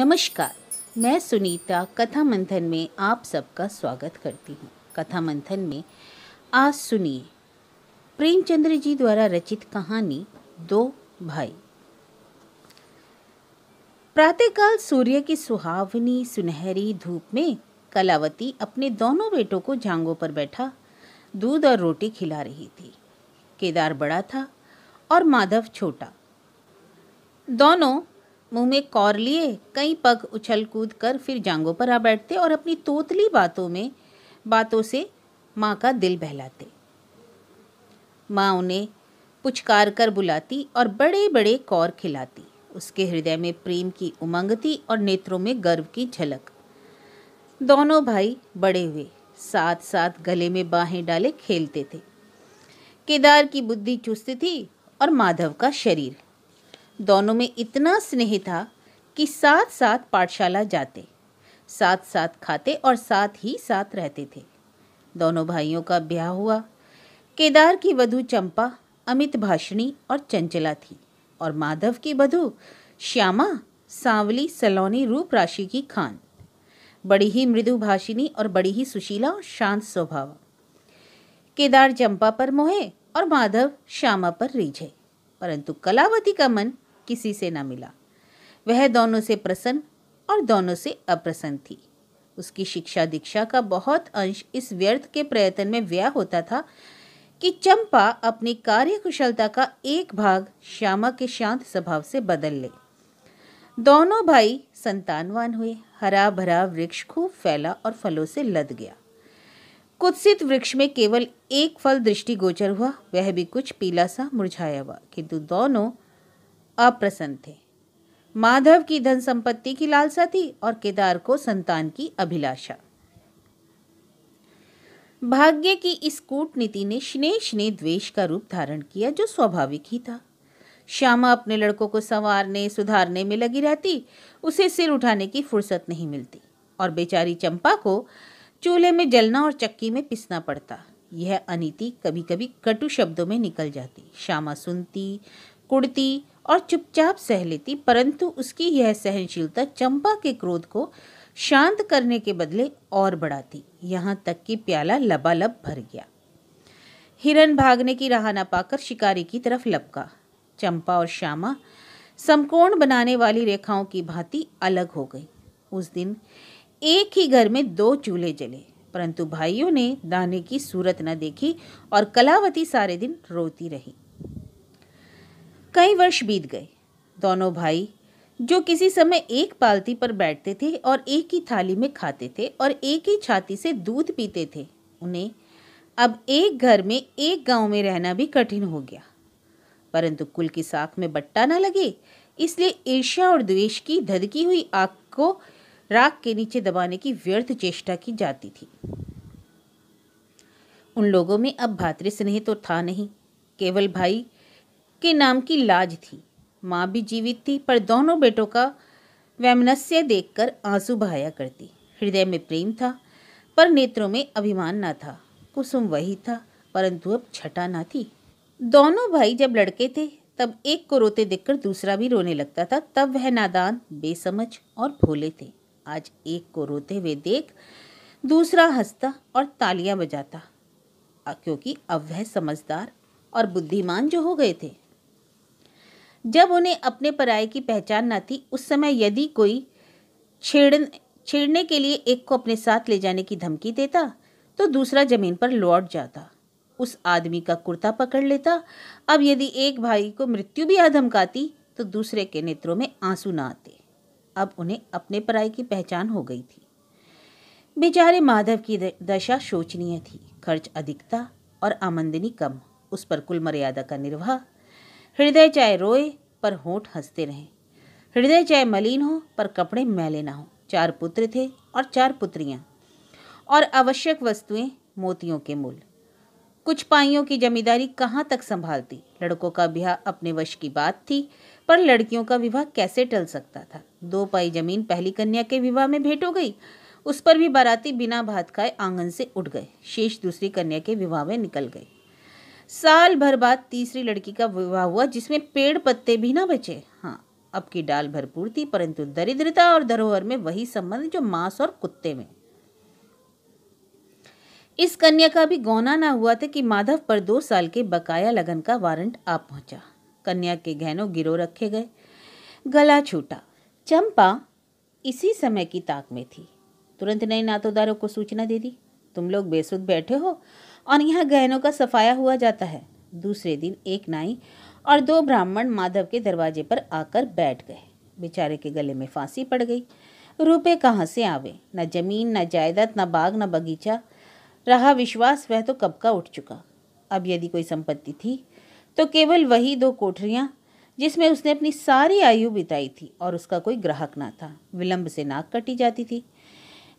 नमस्कार मैं सुनीता कथा मंथन में आप सबका स्वागत करती हूँ कथा मंथन में आज सुनिए प्रेमचंद्र जी द्वारा रचित कहानी दो भाई प्रातःकाल सूर्य की सुहावनी सुनहरी धूप में कलावती अपने दोनों बेटों को झांगों पर बैठा दूध और रोटी खिला रही थी केदार बड़ा था और माधव छोटा दोनों मुंह में कौर लिए कई पग उछल कूद कर फिर जांगों पर आ बैठते और अपनी तोतली बातों में बातों से माँ का दिल बहलाते माँ उन्हें पुचकार कर बुलाती और बड़े बड़े कौर खिलाती उसके हृदय में प्रेम की उमंग थी और नेत्रों में गर्व की झलक दोनों भाई बड़े हुए साथ साथ गले में बाहें डाले खेलते थे केदार की बुद्धि चुस्त थी और माधव का शरीर दोनों में इतना स्नेह था कि साथ साथ पाठशाला जाते साथ साथ खाते और साथ ही साथ रहते थे दोनों भाइयों का ब्याह हुआ केदार की वधु चंपा अमित भाषणी और चंचला थी और माधव की वधु श्यामा सांवली सलोनी रूप राशि की खान बड़ी ही मृदु भाषिनी और बड़ी ही सुशीला और शांत स्वभाव केदार चंपा पर मोहे और माधव श्यामा पर रीझे परंतु कलावती का मन किसी से न मिला वह दोनों से प्रसन्न और दोनों से अप्रसन्न थी उसकी शिक्षा दीक्षा का बहुत अंश इस व्यर्थ के प्रयत्न में व्यय होता था कि चंपा अपनी कार्यकुशलता का एक भाग श्यामा के शांत स्वभाव से बदल ले दोनों भाई संतानवान हुए हरा भरा वृक्ष खूब फैला और फलों से लद गया कुत्सित वृक्ष में केवल एक फल दृष्टिगोचर हुआ वह भी कुछ पीला सा मुरझाया हुआ किंतु दोनों अप्रसन्न थे माधव की धन संपत्ति की लालसा थी और केदार को संतान की अभिलाषा भाग्य की इस कूटनीति ने स्नेश ने द्वेष का रूप धारण किया जो स्वाभाविक ही था श्यामा अपने लड़कों को संवारने सुधारने में लगी रहती उसे सिर उठाने की फुर्सत नहीं मिलती और बेचारी चंपा को चूल्हे में जलना और चक्की में पिसना पड़ता यह अनिति कभी कभी कटु शब्दों में निकल जाती श्यामा सुनती कुड़ती और चुपचाप सह लेती परंतु उसकी यह सहनशीलता चंपा के क्रोध को शांत करने के बदले और बढ़ाती यहाँ तक कि प्याला लबालब भर गया हिरन भागने की राह न पाकर शिकारी की तरफ लपका चंपा और श्यामा समकोण बनाने वाली रेखाओं की भांति अलग हो गई उस दिन एक ही घर में दो चूल्हे जले परंतु भाइयों ने दाने की सूरत न देखी और कलावती सारे दिन रोती रही कई वर्ष बीत गए दोनों भाई जो किसी समय एक पालती पर बैठते थे और एक ही थाली में खाते थे और एक ही छाती से दूध पीते थे उन्हें अब एक घर में एक गांव में रहना भी कठिन हो गया परंतु कुल की साख में बट्टा न लगे इसलिए ईर्ष्या और द्वेष की धधकी हुई आग को राख के नीचे दबाने की व्यर्थ चेष्टा की जाती थी उन लोगों में अब भातृ स्नेह तो था नहीं केवल भाई के नाम की लाज थी माँ भी जीवित थी पर दोनों बेटों का वैमनस्य देखकर आंसू बहाया करती हृदय में प्रेम था पर नेत्रों में अभिमान ना था कुसुम वही था परंतु अब छटा ना थी दोनों भाई जब लड़के थे तब एक को रोते देखकर दूसरा भी रोने लगता था तब वह नादान बेसमझ और भोले थे आज एक को रोते हुए देख दूसरा हंसता और तालियां बजाता क्योंकि अब वह समझदार और बुद्धिमान जो हो गए थे जब उन्हें अपने पराये की पहचान न थी उस समय यदि कोई छेड़ छेड़ने के लिए एक को अपने साथ ले जाने की धमकी देता तो दूसरा जमीन पर लौट जाता उस आदमी का कुर्ता पकड़ लेता अब यदि एक भाई को मृत्यु भी धमकाती तो दूसरे के नेत्रों में आंसू ना आते अब उन्हें अपने पराई की पहचान हो गई थी बेचारे माधव की दशा शोचनीय थी खर्च अधिकता और आमंदनी कम उस पर कुल मर्यादा का निर्वाह हृदय चाहे रोए पर होठ हंसते रहें हृदय चाहे मलिन हो पर कपड़े मैले ना हो चार पुत्र थे और चार पुत्रियाँ और आवश्यक वस्तुएं मोतियों के मूल कुछ पाइयों की जमींदारी कहाँ तक संभालती लड़कों का ब्याह अपने वश की बात थी पर लड़कियों का विवाह कैसे टल सकता था दो पाई जमीन पहली कन्या के विवाह में भेंट हो गई उस पर भी बाराती बिना भात खाए आंगन से उठ गए शेष दूसरी कन्या के विवाह में निकल गई साल भर बाद तीसरी लड़की का विवाह हुआ जिसमें पेड़ पत्ते भी ना बचे हाँ अब की डाल भरपूर थी परंतु दरिद्रता और धरोहर में वही संबंध जो मांस और कुत्ते में इस कन्या का भी गौना ना हुआ था कि माधव पर दो साल के बकाया लगन का वारंट आ पहुंचा कन्या के गहनों गिरो रखे गए गला छूटा चंपा इसी समय की ताक में थी तुरंत नए नातोदारों को सूचना दे दी तुम लोग बेसुध बैठे हो और यहाँ गहनों का सफाया हुआ जाता है दूसरे दिन एक नाई और दो ब्राह्मण माधव के दरवाजे पर आकर बैठ गए बेचारे के गले में फांसी पड़ गई रुपए कहाँ से आवे न जमीन न जायदाद न बाग न बगीचा रहा विश्वास वह तो कब का उठ चुका अब यदि कोई संपत्ति थी तो केवल वही दो कोठरियाँ जिसमें उसने अपनी सारी आयु बिताई थी और उसका कोई ग्राहक ना था विलंब से नाक कटी जाती थी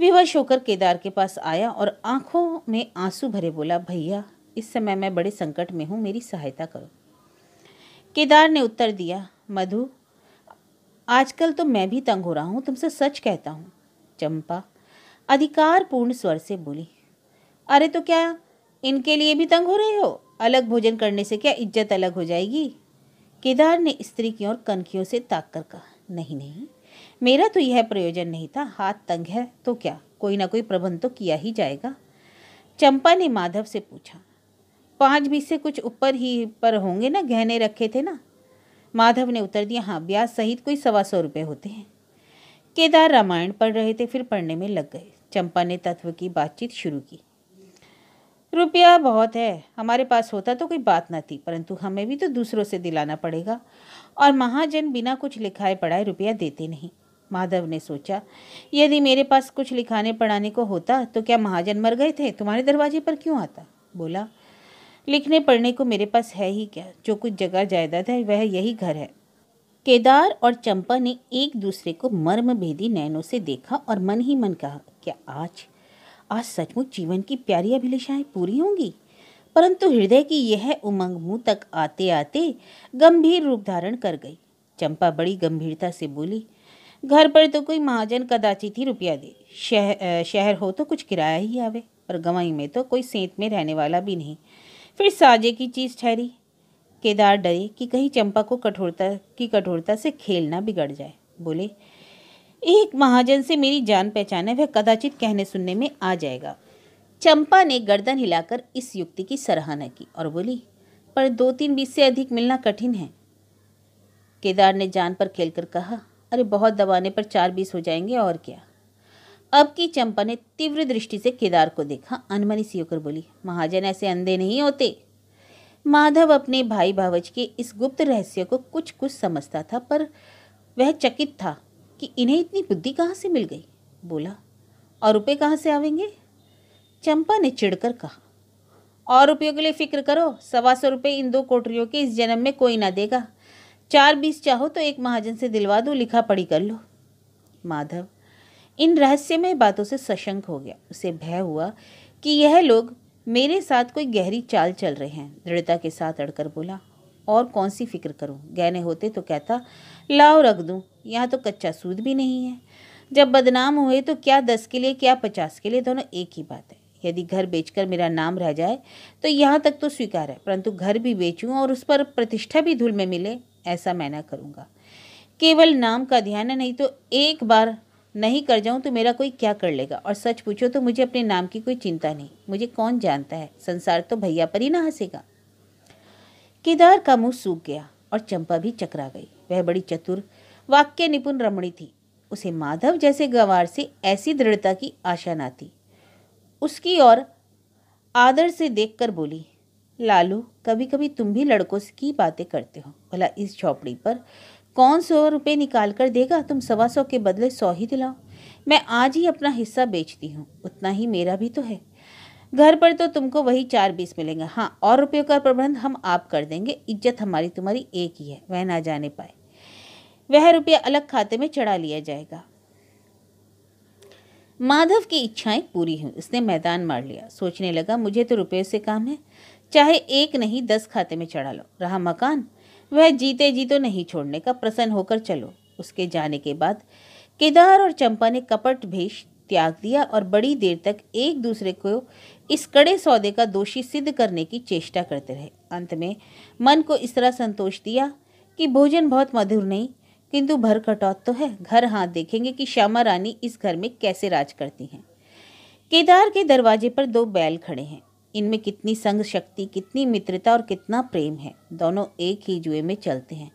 विवश होकर केदार के पास आया और आंखों में आंसू भरे बोला भैया इस समय मैं बड़े संकट में हूँ मेरी सहायता करो केदार ने उत्तर दिया मधु आजकल तो मैं भी तंग हो रहा हूँ तुमसे सच कहता हूँ चंपा अधिकार पूर्ण स्वर से बोली अरे तो क्या इनके लिए भी तंग हो रहे हो अलग भोजन करने से क्या इज्जत अलग हो जाएगी केदार ने स्त्री की ओर कनखियों से ताक कर कहा नहीं नहीं मेरा तो यह प्रयोजन नहीं था हाथ तंग है तो क्या कोई ना कोई प्रबंध तो किया ही जाएगा चंपा ने माधव से पूछा पाँच बीस से कुछ ऊपर ही पर होंगे ना गहने रखे थे ना माधव ने उत्तर दिया हाँ ब्याज सहित कोई सवा सौ रुपये होते हैं केदार रामायण पढ़ रहे थे फिर पढ़ने में लग गए चंपा ने तत्व की बातचीत शुरू की रुपया बहुत है हमारे पास होता तो कोई बात ना थी परंतु हमें भी तो दूसरों से दिलाना पड़ेगा और महाजन बिना कुछ लिखाए पढ़ाए रुपया देते नहीं माधव ने सोचा यदि मेरे पास कुछ लिखाने पढ़ाने को होता तो क्या महाजन मर गए थे तुम्हारे दरवाजे पर क्यों आता बोला लिखने पढ़ने को मेरे पास है ही क्या जो कुछ जगह जायदाद है वह यही घर है केदार और चंपा ने एक दूसरे को मर्म भेदी नैनों से देखा और मन ही मन कहा क्या आज आज सचमुच जीवन की प्यारी अभिलेषाएँ पूरी होंगी परंतु हृदय की यह उमंग मुँह तक आते आते गंभीर रूप धारण कर गई चंपा बड़ी गंभीरता से बोली घर पर तो कोई महाजन कदाचित ही रुपया दे शहर शहर हो तो कुछ किराया ही आवे पर गवाई में तो कोई सेंत में रहने वाला भी नहीं फिर साजे की चीज़ ठहरी केदार डरे कि कहीं चंपा को कठोरता की कठोरता से खेलना बिगड़ जाए बोले एक महाजन से मेरी जान पहचान है वह कदाचित कहने सुनने में आ जाएगा चंपा ने गर्दन हिलाकर इस युक्ति की सराहना की और बोली पर दो तीन बीस से अधिक मिलना कठिन है केदार ने जान पर खेलकर कहा अरे बहुत दबाने पर चार बीस हो जाएंगे और क्या अब की चंपा ने तीव्र दृष्टि से केदार को देखा अनमनी सी होकर बोली महाजन ऐसे अंधे नहीं होते माधव अपने भाई भावच के इस गुप्त रहस्य को कुछ कुछ समझता था पर वह चकित था कि इन्हें इतनी बुद्धि कहाँ से मिल गई बोला और रुपये कहाँ से आवेंगे चंपा ने चिड़कर कहा और रुपयों के लिए फिक्र करो सवा सौ रुपये इन दो कोटरियों के इस जन्म में कोई ना देगा चार बीस चाहो तो एक महाजन से दिलवा दो लिखा पढ़ी कर लो माधव इन रहस्यमय बातों से सशंक हो गया उसे भय हुआ कि यह लोग मेरे साथ कोई गहरी चाल चल रहे हैं दृढ़ता के साथ अड़कर बोला और कौन सी फिक्र करूं गहने होते तो कहता लाओ रख दूं यहाँ तो कच्चा सूद भी नहीं है जब बदनाम हुए तो क्या दस के लिए क्या पचास के लिए दोनों एक ही बात है यदि घर बेचकर मेरा नाम रह जाए तो यहाँ तक तो स्वीकार है परंतु घर भी बेचूं और उस पर प्रतिष्ठा भी धूल में मिले ऐसा मैं ना करूँगा केवल नाम का ध्यान है नहीं तो एक बार नहीं कर जाऊँ तो मेरा कोई क्या कर लेगा और सच पूछो तो मुझे अपने नाम की कोई चिंता नहीं मुझे कौन जानता है संसार तो भैया पर ही ना हंसेगा केदार का मुंह सूख गया और चंपा भी चकरा गई वह बड़ी चतुर वाक्य निपुण रमणी थी उसे माधव जैसे गवार से ऐसी दृढ़ता की आशा ना थी उसकी और आदर से देखकर बोली लालू कभी कभी तुम भी लड़कों से की बातें करते हो भला इस झोपड़ी पर कौन सौ रुपये निकाल कर देगा तुम सवा सौ के बदले सौ ही दिलाओ मैं आज ही अपना हिस्सा बेचती हूँ उतना ही मेरा भी तो है घर पर तो तुमको वही चार बीस मिलेंगे हाँ और रुपयों का प्रबंध हम आप कर देंगे इज्जत हमारी तुम्हारी एक ही है वह ना जाने पाए वह रुपया अलग खाते में चढ़ा लिया जाएगा माधव की इच्छाएं पूरी हुई उसने मैदान मार लिया सोचने लगा मुझे तो रुपये से काम है चाहे एक नहीं दस खाते में चढ़ा लो रहा मकान वह जीते जी तो नहीं छोड़ने का प्रसन्न होकर चलो उसके जाने के बाद केदार और चंपा ने कपट भेष त्याग दिया और बड़ी देर तक एक दूसरे को इस कड़े सौदे का दोषी सिद्ध करने की चेष्टा करते रहे अंत में मन को इस तरह संतोष दिया कि भोजन बहुत मधुर नहीं किंतु भर कटौत तो है घर हाथ देखेंगे कि श्यामा रानी इस घर में कैसे राज करती हैं केदार के दरवाजे पर दो बैल खड़े हैं इनमें कितनी संग शक्ति कितनी मित्रता और कितना प्रेम है दोनों एक ही जुए में चलते हैं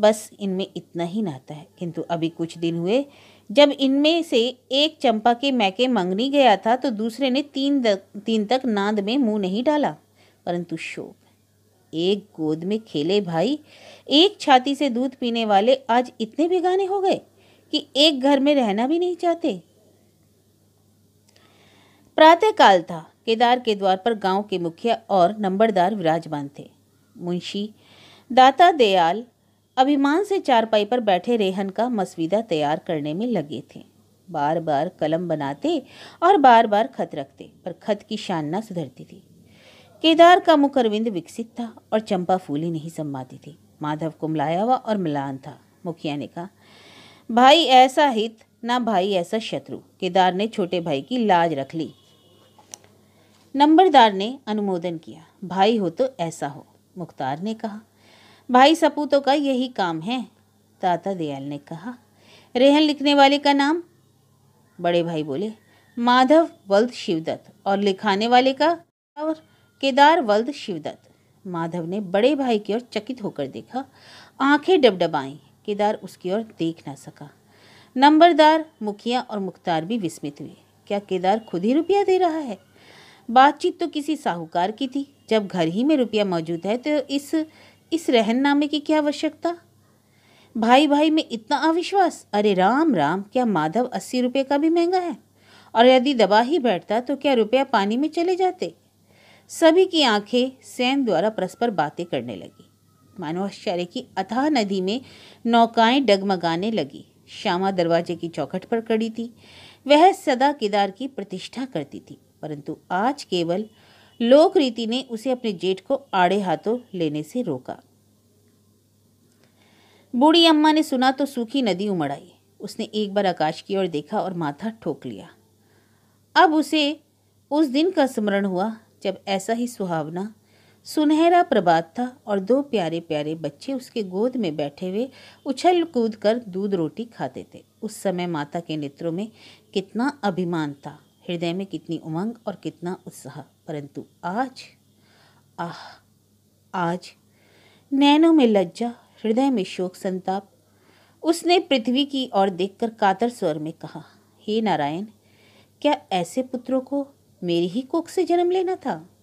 बस इनमें इतना ही नाता है किंतु अभी कुछ दिन हुए जब इनमें से एक चंपा के मैके मंगनी गया था तो दूसरे ने तीन दक, तीन तक नांद में मुंह नहीं डाला परंतु शोक एक गोद में खेले भाई एक छाती से दूध पीने वाले आज इतने बेगाने हो गए कि एक घर में रहना भी नहीं चाहते प्रातःकाल था केदार के द्वार पर गांव के मुखिया और नंबरदार विराजमान थे मुंशी दाता दयाल अभिमान से चारपाई पर बैठे रेहन का मसविदा तैयार करने में लगे थे बार बार कलम बनाते और बार बार खत रखते पर खत की शान ना सुधरती थी केदार का मुखरविंद विकसित था और चंपा फूली नहीं समाती थी माधव को मिलाया हुआ और मिलान था मुखिया ने कहा भाई ऐसा हित ना भाई ऐसा शत्रु केदार ने छोटे भाई की लाज रख ली नंबरदार ने अनुमोदन किया भाई हो तो ऐसा हो मुख्तार ने कहा भाई सपूतों का यही काम है ताता दयाल ने कहा रेहन लिखने वाले का नाम बड़े भाई बोले माधव वल्द शिवदत्त और लिखाने वाले का और केदार वल्द शिवदत्त माधव ने बड़े भाई की ओर चकित होकर देखा आंखें डबडबाई केदार उसकी ओर देख ना सका नंबरदार मुखिया और मुख्तार भी विस्मित हुए क्या केदार खुद ही रुपया दे रहा है बातचीत तो किसी साहूकार की थी जब घर ही में रुपया मौजूद है तो इस इस रहननामे की क्या आवश्यकता भाई भाई में इतना अविश्वास अरे राम राम क्या माधव अस्सी रुपये का भी महंगा है और यदि दबा ही बैठता तो क्या रुपया पानी में चले जाते सभी की आंखें सैन द्वारा परस्पर बातें करने लगी मानो आश्चर्य की अथाह नदी में नौकाएं डगमगाने लगी श्यामा दरवाजे की चौखट पर खड़ी थी वह सदा केदार की प्रतिष्ठा करती थी परंतु आज केवल लोक रीति ने उसे अपने जेठ को आड़े हाथों लेने से रोका बूढ़ी अम्मा ने सुना तो सूखी नदी उमड़ आई उसने एक बार आकाश की ओर देखा और माथा ठोक लिया अब उसे उस दिन का स्मरण हुआ जब ऐसा ही सुहावना सुनहरा प्रभात था और दो प्यारे प्यारे बच्चे उसके गोद में बैठे हुए उछल कूद कर दूध रोटी खाते थे उस समय माता के नेत्रों में कितना अभिमान था हृदय में कितनी उमंग और कितना उत्साह परंतु आज आह आज नैनों में लज्जा हृदय में शोक संताप उसने पृथ्वी की ओर देखकर कातर स्वर में कहा हे नारायण क्या ऐसे पुत्रों को मेरी ही कोख से जन्म लेना था